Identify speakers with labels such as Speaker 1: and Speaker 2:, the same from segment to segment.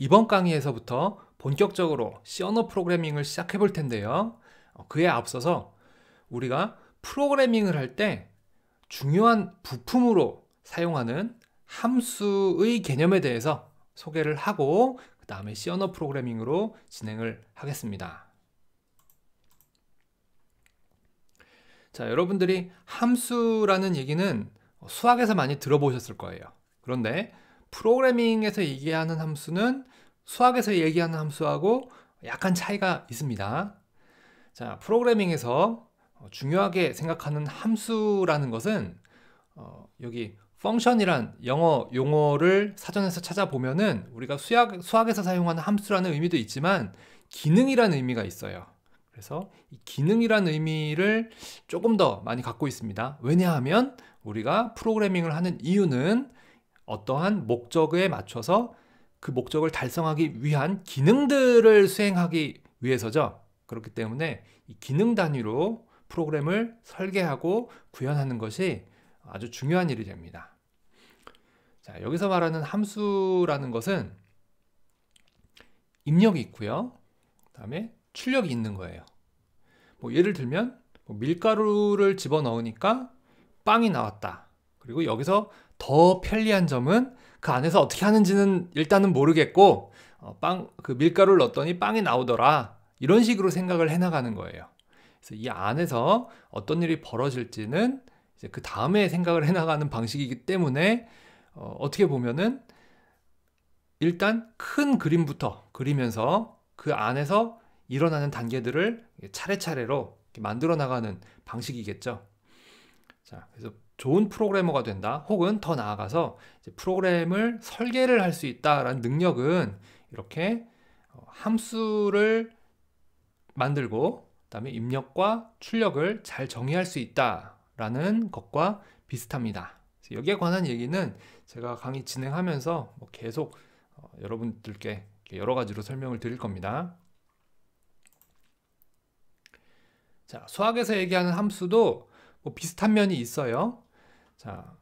Speaker 1: 이번 강의에서부터 본격적으로 시어너 프로그래밍을 시작해 볼 텐데요. 어, 그에 앞서서 우리가 프로그래밍을 할 때 중요한 부품으로 사용하는 함수의 개념에 대해서 소개를 하고 그 다음에 시어너 프로그래밍으로 진행을 하겠습니다. 자, 여러분들이 함수라는 얘기는 수학에서 많이 들어보셨을 거예요. 그런데 프로그래밍에서 얘기하는 함수는 수학에서 얘기하는 함수하고 약간 차이가 있습니다. 자, 프로그래밍에서 중요하게 생각하는 함수라는 것은 어, 여기 펑션이란 영어 용어를 사전에서 찾아보면은 우리가 수학, 수학에서 사용하는 함수라는 의미도 있지만 기능이라는 의미가 있어요. 그래서 이 기능이라는 의미를 조금 더 많이 갖고 있습니다. 왜냐하면 우리가 프로그래밍을 하는 이유는 어떠한 목적에 맞춰서 그 목적을 달성하기 위한 기능들을 수행하기 위해서죠. 그렇기 때문에 기능 단위로 프로그램을 설계하고 구현하는 것이 아주 중요한 일이 됩니다. 자, 여기서 말하는 함수라는 것은 입력이 있고요. 그다음에 출력이 있는 거예요. 뭐 예를 들면 뭐 밀가루를 집어넣으니까 빵이 나왔다. 그리고 여기서 더 편리한 점은 그 안에서 어떻게 하는지는 일단은 모르겠고 어, 빵그 밀가루를 넣었더니 빵이 나오더라 이런 식으로 생각을 해나가는 거예요. 그래서 이 안에서 어떤 일이 벌어질지는 이제 그 다음에 생각을 해나가는 방식이기 때문에 어, 어떻게 보면은 일단 큰 그림부터 그리면서 그 안에서 일어나는 단계들을 차례차례로 만들어 나가는 방식이겠죠. 자, 그래서 좋은 프로그래머가 된다 혹은 더 나아가서 프로그램을 설계를 할 수 있다라는 능력은 이렇게 어, 함수를 만들고 그다음에 입력과 출력을 잘 정의할 수 있다라는 것과 비슷합니다. 여기에 관한 얘기는 제가 강의 진행하면서 뭐 계속 어, 여러분들께 여러 가지로 설명을 드릴 겁니다. 자, 수학에서 얘기하는 함수도 뭐 비슷한 면이 있어요. 자,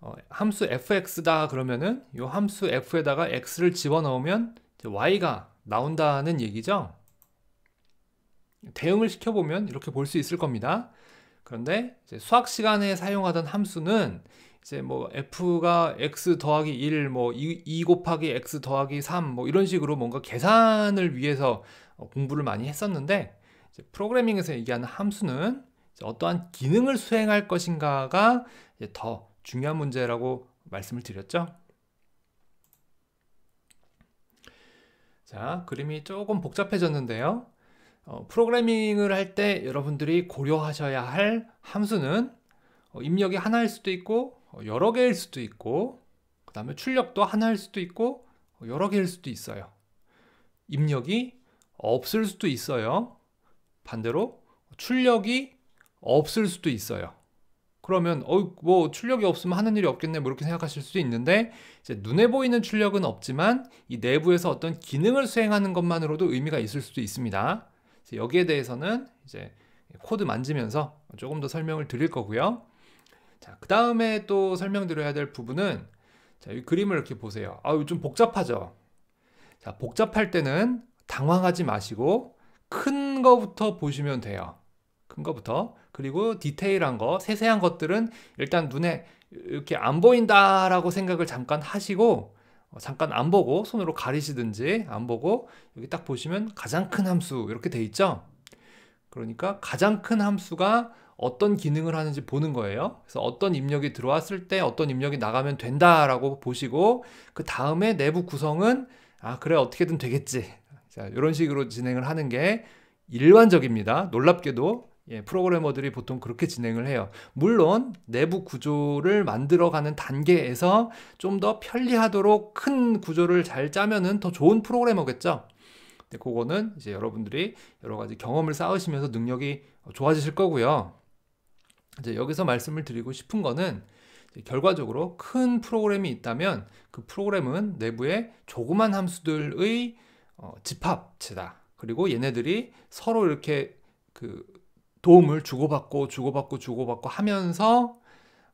Speaker 1: 어, 함수 fx다 그러면은 이 함수 f에다가 x를 집어넣으면 y가 나온다는 얘기죠. 대응을 시켜보면 이렇게 볼 수 있을 겁니다. 그런데 수학 시간에 사용하던 함수는 이제 뭐 f가 x 더하기 1, 뭐 2, 2 곱하기 x 더하기 3, 뭐 이런 식으로 뭔가 계산을 위해서 어, 공부를 많이 했었는데 프로그래밍에서 얘기하는 함수는 어떠한 기능을 수행할 것인가가 더 중요한 문제라고 말씀을 드렸죠. 자, 그림이 조금 복잡해졌는데요. 어, 프로그래밍을 할 때 여러분들이 고려하셔야 할 함수는 어, 입력이 하나일 수도 있고 어, 여러 개일 수도 있고 그 다음에 출력도 하나일 수도 있고 어, 여러 개일 수도 있어요. 입력이 없을 수도 있어요. 반대로 출력이 없을 수도 있어요. 그러면 어뭐 출력이 없으면 하는 일이 없겠네 뭐 이렇게 생각하실 수도 있는데 이제 눈에 보이는 출력은 없지만 이 내부에서 어떤 기능을 수행하는 것만으로도 의미가 있을 수도 있습니다. 여기에 대해서는 이제 코드 만지면서 조금 더 설명을 드릴 거고요. 자, 그 다음에 또 설명드려야 될 부분은 자, 이 그림을 이렇게 보세요. 아, 좀 복잡하죠. 자, 복잡할 때는 당황하지 마시고 큰 거부터 보시면 돼요. 큰 거부터. 그리고 디테일한 거, 세세한 것들은 일단 눈에 이렇게 안 보인다라고 생각을 잠깐 하시고 어, 잠깐 안 보고 손으로 가리시든지 안 보고 여기 딱 보시면 가장 큰 함수 이렇게 돼 있죠. 그러니까 가장 큰 함수가 어떤 기능을 하는지 보는 거예요. 그래서 어떤 입력이 들어왔을 때 어떤 입력이 나가면 된다라고 보시고 그 다음에 내부 구성은 아 그래 어떻게든 되겠지. 자 이런 식으로 진행을 하는 게 일반적입니다. 놀랍게도 예, 프로그래머들이 보통 그렇게 진행을 해요. 물론 내부 구조를 만들어가는 단계에서 좀 더 편리하도록 큰 구조를 잘 짜면은 더 좋은 프로그래머겠죠. 근데 그거는 이제 여러분들이 여러 가지 경험을 쌓으시면서 능력이 좋아지실 거고요. 이제 여기서 말씀을 드리고 싶은 거는 결과적으로 큰 프로그램이 있다면 그 프로그램은 내부의 조그만 함수들의 어, 집합체다. 그리고 얘네들이 서로 이렇게 그 도움을 주고받고 주고받고 주고받고 하면서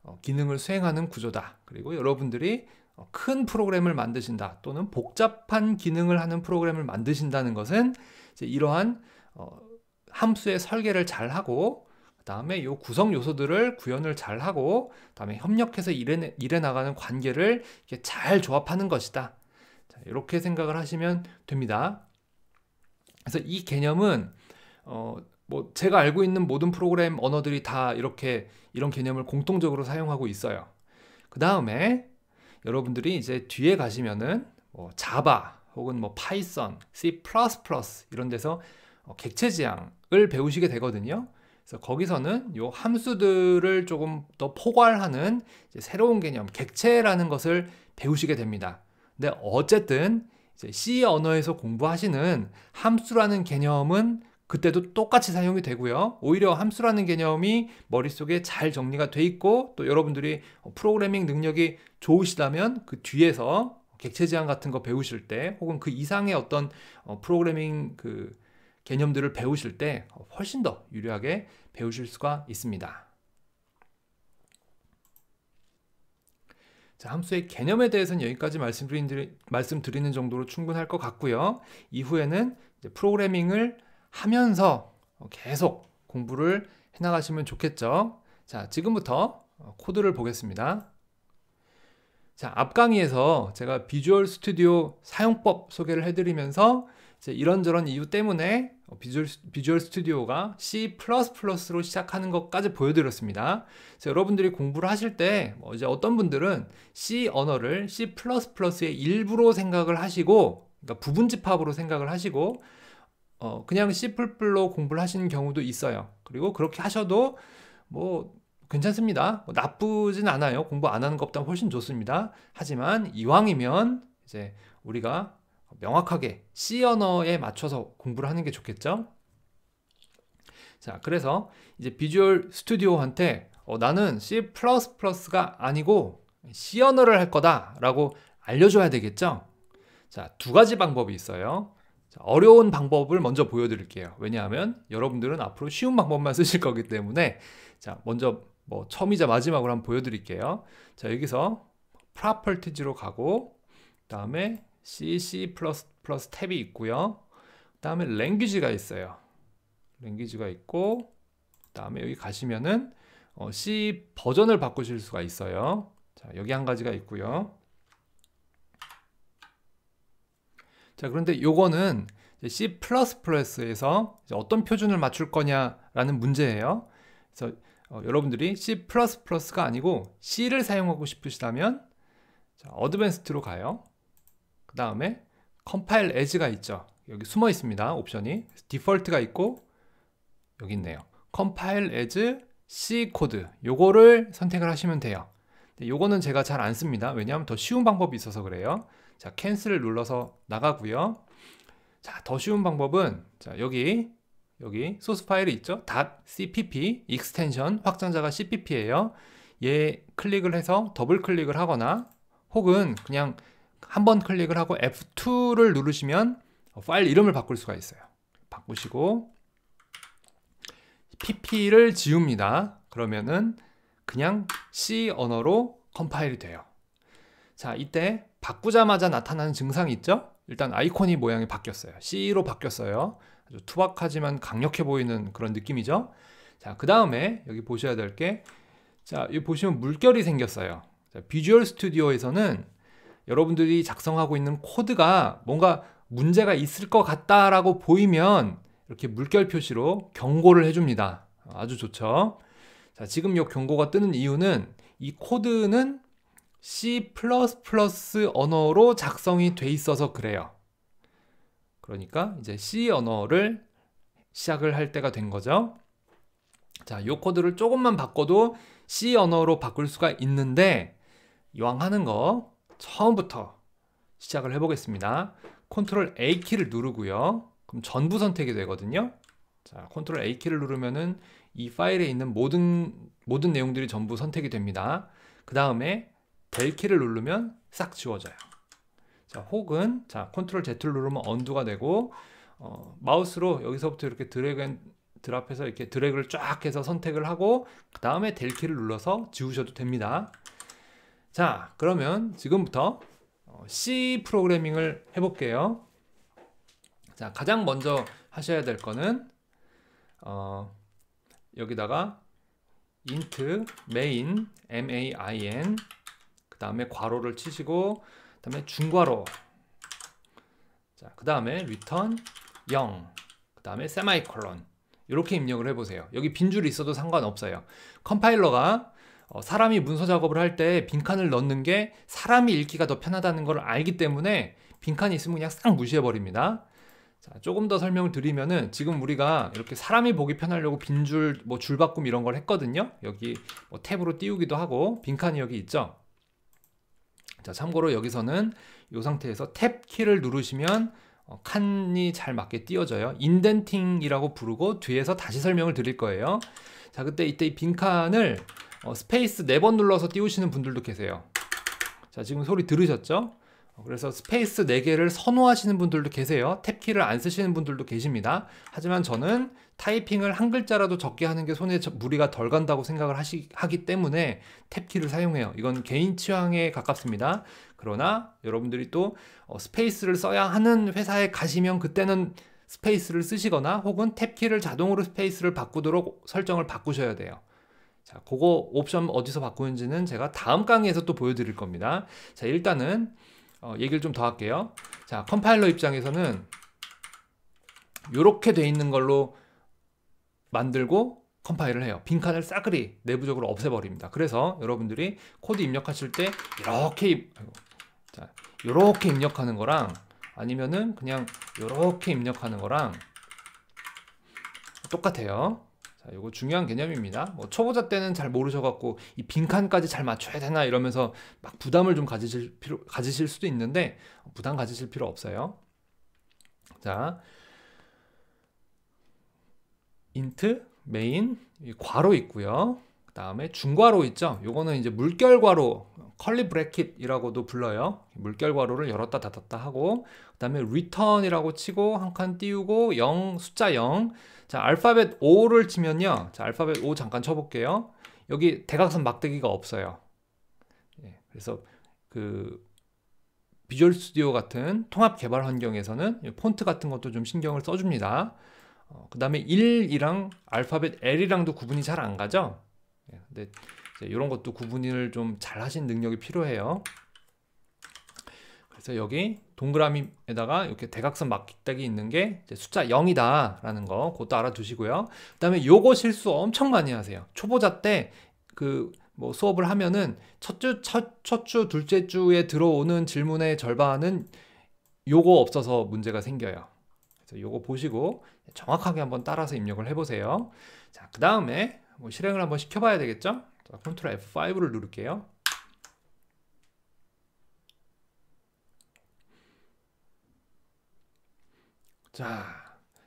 Speaker 1: 어, 기능을 수행하는 구조다. 그리고 여러분들이 어, 큰 프로그램을 만드신다 또는 복잡한 기능을 하는 프로그램을 만드신다는 것은 이러한 어, 함수의 설계를 잘 하고 그 다음에 이 구성 요소들을 구현을 잘 하고 그 다음에 협력해서 일해, 일해 나가는 관계를 잘 조합하는 것이다. 자, 이렇게 생각을 하시면 됩니다. 그래서 이 개념은 어, 뭐 제가 알고 있는 모든 프로그램 언어들이 다 이렇게 이런 개념을 공통적으로 사용하고 있어요. 그 다음에 여러분들이 이제 뒤에 가시면은 뭐 자바 혹은 뭐 파이썬, C++ 이런 데서 어 객체 지향을 배우시게 되거든요. 그래서 거기서는 요 함수들을 조금 더 포괄하는 새로운 개념 객체라는 것을 배우시게 됩니다. 근데 어쨌든 C 언어에서 공부하시는 함수라는 개념은 그때도 똑같이 사용이 되고요. 오히려 함수라는 개념이 머릿속에 잘 정리가 돼 있고 또 여러분들이 프로그래밍 능력이 좋으시다면 그 뒤에서 객체 제향 같은 거 배우실 때 혹은 그 이상의 어떤 어, 프로그래밍 그 개념들을 배우실 때 훨씬 더 유리하게 배우실 수가 있습니다. 자, 함수의 개념에 대해서는 여기까지 말씀드리 말씀드리는 정도로 충분할 것 같고요. 이후에는 프로그래밍을 하면서 계속 공부를 해나가시면 좋겠죠. 자, 지금부터 코드를 보겠습니다. 자, 앞 강의에서 제가 비주얼 스튜디오 사용법 소개를 해드리면서 이런저런 이유 때문에 비주얼, 비주얼 스튜디오가 C++로 시작하는 것까지 보여드렸습니다. 여러분들이 공부를 하실 때뭐 이제 어떤 분들은 C 언어를 C++의 일부로 생각을 하시고 그러니까 부분집합으로 생각을 하시고 어, 그냥 c 로 공부를 하시는 경우도 있어요. 그리고 그렇게 하셔도 뭐 괜찮습니다. 뭐 나쁘진 않아요. 공부 안 하는 것보다 훨씬 좋습니다. 하지만 이왕이면 이제 우리가 명확하게 C 언어에 맞춰서 공부를 하는 게 좋겠죠. 자, 그래서 이제 비주얼 스튜디오한테 어, 나는 C++가 아니고 C 언어를 할 거다라고 알려줘야 되겠죠. 자, 두 가지 방법이 있어요. 어려운 방법을 먼저 보여드릴게요. 왜냐하면 여러분들은 앞으로 쉬운 방법만 쓰실 거기 때문에 자 먼저 뭐 처음이자 마지막으로 한번 보여드릴게요. 자 여기서 properties로 가고 다음에 cc++ 탭이 있고요. 다음에 language가 있어요. language가 있고 다음에 여기 가시면은 어, C 버전을 바꾸실 수가 있어요. 자 여기 한 가지가 있고요. 자, 그런데 요거는 C++에서 어떤 표준을 맞출 거냐라는 문제예요. 그래서 어, 여러분들이 C++가 아니고 C를 사용하고 싶으시다면 자, 어드밴스트로 가요. 그 다음에 컴파일 에즈가 있죠. 여기 숨어 있습니다. 옵션이. 디폴트가 있고 여기 있네요. 컴파일 에즈 C 코드 요거를 선택을 하시면 돼요. 네, 요거는 제가 잘 안 씁니다. 왜냐하면 더 쉬운 방법이 있어서 그래요. 자, 캔슬을 눌러서 나가고요. 자, 더 쉬운 방법은 자, 여기 여기 소스 파일이 있죠? .cpp 익스텐션 확장자가 c p p 에요얘 클릭을 해서 더블 클릭을 하거나 혹은 그냥 한번 클릭을 하고 F2를 누르시면 파일 이름을 바꿀 수가 있어요. 바꾸시고 pp를 지웁니다. 그러면은 그냥 C 언어로 컴파일이 돼요. 자, 이때 바꾸자마자 나타나는 증상이 있죠? 일단 아이콘이 모양이 바뀌었어요. C로 바뀌었어요. 아주 투박하지만 강력해 보이는 그런 느낌이죠. 자, 그 다음에 여기 보셔야 될 게, 자, 여기 보시면 물결이 생겼어요. 자, 비주얼 스튜디오에서는 여러분들이 작성하고 있는 코드가 뭔가 문제가 있을 것 같다라고 보이면 이렇게 물결 표시로 경고를 해줍니다. 아주 좋죠. 자, 지금 이 경고가 뜨는 이유는 이 코드는 C++ 언어로 작성이 돼 있어서 그래요. 그러니까 이제 C 언어를 시작을 할 때가 된 거죠. 자, 요 코드를 조금만 바꿔도 C 언어로 바꿀 수가 있는데 이왕 하는 거 처음부터 시작을 해보겠습니다. 컨트롤 A 키를 누르고요. 그럼 전부 선택이 되거든요. 자, 컨트롤 A 키를 누르면은 이 파일에 있는 모든 모든 내용들이 전부 선택이 됩니다. 그 다음에 델키를 누르면 싹 지워져요. 자, 혹은 자 컨트롤 Z를 누르면 언두가 되고 어, 마우스로 여기서부터 이렇게 드래그 앤 드랍해서 이렇게 드래그를 쫙 해서 선택을 하고 그 다음에 델키를 눌러서 지우셔도 됩니다. 자 그러면 지금부터 어, C 프로그래밍을 해볼게요. 자 가장 먼저 하셔야 될 거는 어, 여기다가 int main main 그 다음에 괄호를 치시고 그 다음에 중괄호 자그 다음에 return 0그 다음에 세마이콜론 이렇게 입력을 해보세요 여기 빈줄이 있어도 상관없어요 컴파일러가 어, 사람이 문서 작업을 할 때 빈칸을 넣는 게 사람이 읽기가 더 편하다는 걸 알기 때문에 빈칸이 있으면 그냥 싹 무시해버립니다 자, 조금 더 설명을 드리면은 지금 우리가 이렇게 사람이 보기 편하려고 빈 줄 뭐 줄바꿈 이런 걸 했거든요. 여기 뭐 탭으로 띄우기도 하고 빈칸이 여기 있죠. 자, 참고로 여기서는 이 상태에서 탭 키를 누르시면 어, 칸이 잘 맞게 띄어져요. 인덴팅이라고 부르고 뒤에서 다시 설명을 드릴 거예요. 자, 그때 이때 이 빈칸을 어, 스페이스 네 번 눌러서 띄우시는 분들도 계세요. 자, 지금 소리 들으셨죠? 그래서 스페이스 4개를 선호하시는 분들도 계세요. 탭키를 안 쓰시는 분들도 계십니다. 하지만 저는 타이핑을 한 글자라도 적게 하는 게 손에 무리가 덜 간다고 생각을 하시, 하기 때문에 탭키를 사용해요. 이건 개인 취향에 가깝습니다. 그러나 여러분들이 또 어, 스페이스를 써야 하는 회사에 가시면 그때는 스페이스를 쓰시거나 혹은 탭키를 자동으로 스페이스를 바꾸도록 설정을 바꾸셔야 돼요. 자, 그거 옵션 어디서 바꾸는지는 제가 다음 강의에서 또 보여드릴 겁니다. 자, 일단은 어, 얘기를 좀 더 할게요. 자, 컴파일러 입장에서는 이렇게 돼 있는 걸로 만들고 컴파일을 해요. 빈칸을 싸그리 내부적으로 없애버립니다. 그래서 여러분들이 코드 입력하실 때 이렇게 입, 자, 이렇게 입력하는 거랑 아니면은 그냥 이렇게 입력하는 거랑 똑같아요. 자, 요거 중요한 개념입니다. 뭐 초보자 때는 잘 모르셔갖고 이 빈칸까지 잘 맞춰야 되나 이러면서 막 부담을 좀 가지실 필요 가지실 수도 있는데 부담 가지실 필요 없어요. 자, 인트 메인 괄호 있고요. 그 다음에 중괄호 있죠. 요거는 이제 물결 괄호 컬리 브래킷이라고도 불러요. 물결 괄호를 열었다 닫았다 하고 그 다음에 return이라고 치고 한 칸 띄우고 0 숫자 0 자, 알파벳 O를 치면요. 자, 알파벳 O 잠깐 쳐볼게요. 여기 대각선 막대기가 없어요. 예, 그래서 그 비주얼 스튜디오 같은 통합 개발 환경에서는 폰트 같은 것도 좀 신경을 써줍니다. 어, 그 다음에 1이랑 알파벳 L이랑도 구분이 잘 안 가죠? 예, 근데 이런 것도 구분을 좀 잘 하신 능력이 필요해요. 그래서 여기 동그라미에다가 이렇게 대각선 막기딱이 있는 게 숫자 0이다라는 거 그것도 알아두시고요. 그 다음에 요거 실수 엄청 많이 하세요. 초보자 때 그 뭐 수업을 하면은 첫 주, 첫, 첫 주, 둘째 주에 들어오는 질문의 절반은 요거 없어서 문제가 생겨요. 그래서 요거 보시고 정확하게 한번 따라서 입력을 해보세요. 자, 그 다음에 뭐 실행을 한번 시켜봐야 되겠죠? 자, 컨트롤 F5를 누를게요. 자,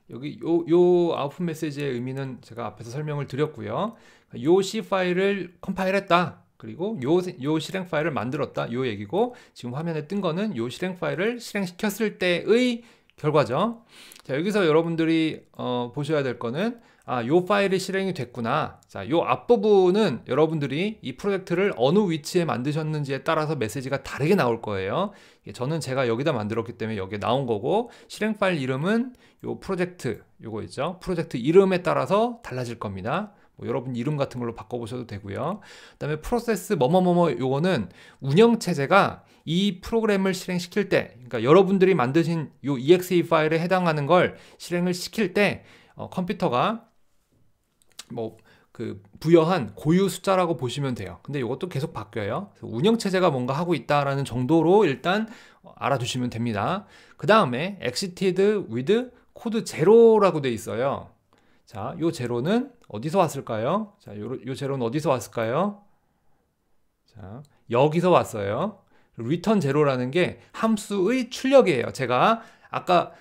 Speaker 1: 여기 요, 요 아웃풋 메시지의 의미는 제가 앞에서 설명을 드렸고요. 요 C 파일을 컴파일했다. 그리고 요, 요 실행 파일을 만들었다. 요 얘기고 지금 화면에 뜬 거는 요 실행 파일을 실행시켰을 때의 결과죠. 자, 여기서 여러분들이 어, 보셔야 될 거는 아, 요 파일이 실행이 됐구나. 자, 요 앞부분은 여러분들이 이 프로젝트를 어느 위치에 만드셨는지에 따라서 메시지가 다르게 나올 거예요. 저는 제가 여기다 만들었기 때문에 여기에 나온 거고 실행 파일 이름은 요 프로젝트 요거 있죠. 프로젝트 이름에 따라서 달라질 겁니다. 뭐 여러분 이름 같은 걸로 바꿔보셔도 되고요. 그다음에 프로세스 뭐뭐뭐뭐 요거는 운영 체제가 이 프로그램을 실행시킬 때, 그러니까 여러분들이 만드신 요 exe 파일에 해당하는 걸 실행을 시킬 때 어, 컴퓨터가 뭐 그 부여한 고유 숫자라고 보시면 돼요. 근데 이것도 계속 바뀌어요. 운영 체제가 뭔가 하고 있다라는 정도로 일단 알아두시면 됩니다. 그 다음에 exited with 코드 제로라고 돼 있어요. 자, 요 제로는 어디서 왔을까요? 자, 요, 요 제로는 어디서 왔을까요? 자, 여기서 왔어요. r e t u 리턴 제로라는 게 함수의 출력이에요. 제가 아까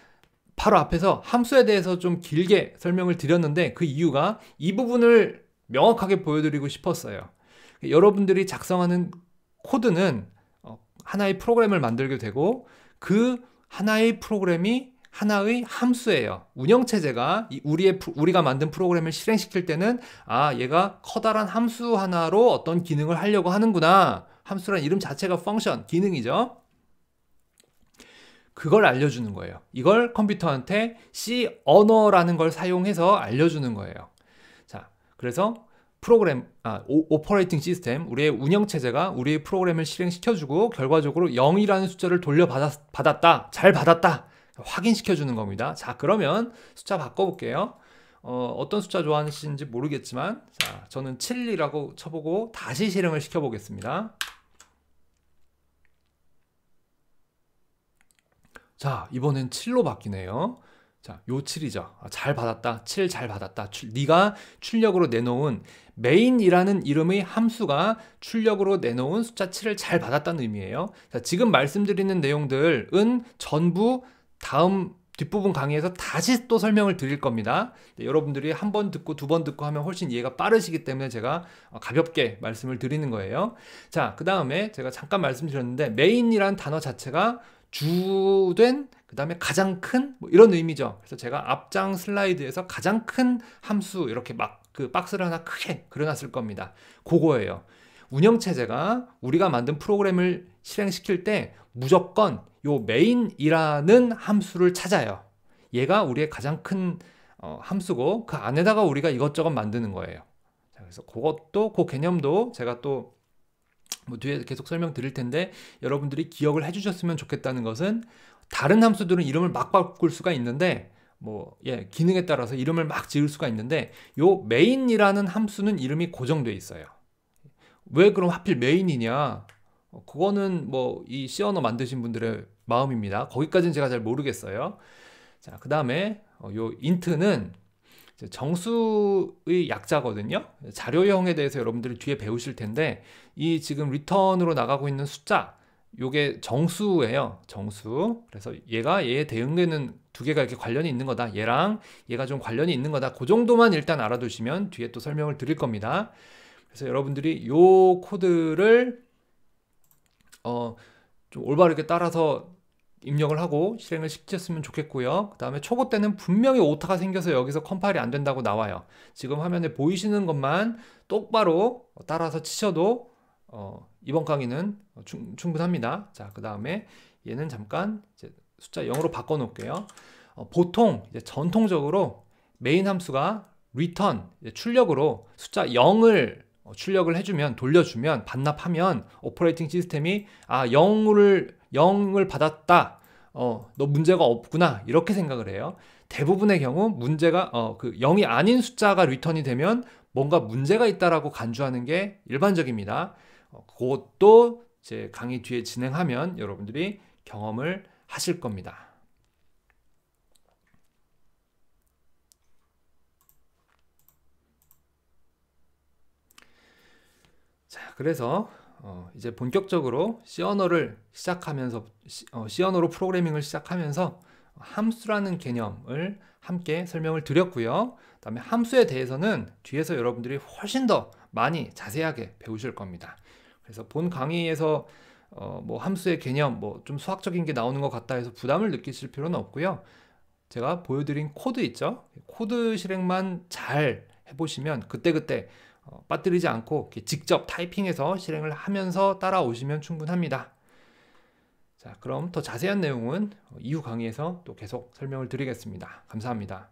Speaker 1: 바로 앞에서 함수에 대해서 좀 길게 설명을 드렸는데 그 이유가 이 부분을 명확하게 보여드리고 싶었어요. 여러분들이 작성하는 코드는 어, 하나의 프로그램을 만들게 되고 그 하나의 프로그램이 하나의 함수예요. 운영 체제가 우리의 우리가 만든 프로그램을 실행시킬 때는 아, 얘가 커다란 함수 하나로 어떤 기능을 하려고 하는구나. 함수란 이름 자체가 펑션, 기능이죠. 그걸 알려주는 거예요. 이걸 컴퓨터한테 C 언어라는 걸 사용해서 알려주는 거예요. 자, 그래서 프로그램, 아, 오, 퍼레이팅 시스템, 우리의 운영체제가 우리의 프로그램을 실행시켜주고 결과적으로 0이라는 숫자를 돌려받았다. 잘 받았다. 확인시켜 주는 겁니다. 자, 그러면 숫자 바꿔 볼게요. 어, 어떤 숫자 좋아하시는지 모르겠지만 자, 저는 7이라고 쳐보고 다시 실행을 시켜보겠습니다. 자, 이번엔 7로 바뀌네요. 자, 요 7이죠. 아, 잘 받았다. 7 잘 받았다. 출, 네가 출력으로 내놓은 메인이라는 이름의 함수가 출력으로 내놓은 숫자 7을 잘 받았다는 의미예요. 자, 지금 말씀드리는 내용들은 전부 다음 뒷부분 강의에서 다시 또 설명을 드릴 겁니다. 여러분들이 한 번 듣고 두 번 듣고 하면 훨씬 이해가 빠르시기 때문에 제가 어, 가볍게 말씀을 드리는 거예요. 자, 그 다음에 제가 잠깐 말씀드렸는데 메인이란 단어 자체가 주된 그 다음에 가장 큰 뭐 이런 의미죠. 그래서 제가 앞장 슬라이드에서 가장 큰 함수 이렇게 막 그 박스를 하나 크게 그려놨을 겁니다. 그거예요. 운영체제가 우리가 만든 프로그램을 실행시킬 때 무조건 요메인이라는 함수를 찾아요. 얘가 우리의 가장 큰 어, 함수고 그 안에다가 우리가 이것저것 만드는 거예요. 자, 그래서 그것도 그 개념도 제가 또 뭐 뒤에 계속 설명 드릴 텐데 여러분들이 기억을 해주셨으면 좋겠다는 것은 다른 함수들은 이름을 막 바꿀 수가 있는데 뭐 예, 기능에 따라서 이름을 막 지을 수가 있는데 요메인이라는 함수는 이름이 고정돼 있어요. 왜 그럼 하필 메인이냐? 어, 그거는 뭐이 C 언어 만드신 분들의 마음입니다. 거기까지는 제가 잘 모르겠어요. 자, 그 다음에 어, 요 인트는 정수의 약자거든요. 자료형에 대해서 여러분들이 뒤에 배우실 텐데 이 지금 r e t u r n 으로 나가고 있는 숫자 요게 정수예요. 정수. 그래서 얘가 얘에 대응되는 두 개가 이렇게 관련이 있는 거다. 얘랑 얘가 좀 관련이 있는 거다. 그 정도만 일단 알아두시면 뒤에 또 설명을 드릴 겁니다. 그래서 여러분들이 요 코드를 어, 좀 올바르게 따라서 입력을 하고 실행을 시켰으면 좋겠고요. 그 다음에 초보 때는 분명히 오타가 생겨서 여기서 컴파일이 안 된다고 나와요. 지금 화면에 보이시는 것만 똑바로 따라서 치셔도 어, 이번 강의는 충, 분합니다 자, 그 다음에 얘는 잠깐 숫자 0으로 바꿔놓을게요. 어, 보통 전통적으로 메인 함수가 return 출력으로 숫자 0을 어, 출력을 해주면 돌려주면 반납하면 오퍼레이팅 시스템이 아 0을 0을 받았다 어, 너 문제가 없구나 이렇게 생각을 해요. 대부분의 경우 문제가 어, 그 0이 아닌 숫자가 리턴이 되면 뭔가 문제가 있다라고 간주하는 게 일반적입니다. 어, 그것도 제 강의 뒤에 진행하면 여러분들이 경험을 하실 겁니다. 자, 그래서 어, 이제 본격적으로 C 언어를 시작하면서 C 언어로 프로그래밍을 시작하면서 함수라는 개념을 함께 설명을 드렸고요. 그다음에 함수에 대해서는 뒤에서 여러분들이 훨씬 더 많이 자세하게 배우실 겁니다. 그래서 본 강의에서 어, 뭐 함수의 개념, 뭐 좀 수학적인 게 나오는 것 같다 해서 부담을 느끼실 필요는 없고요. 제가 보여드린 코드 있죠? 코드 실행만 잘 해보시면 그때그때 그때 어, 빠뜨리지 않고 직접 타이핑해서 실행을 하면서 따라오시면 충분합니다. 자, 그럼 더 자세한 내용은 어, 이후 강의에서 또 계속 설명을 드리겠습니다. 감사합니다.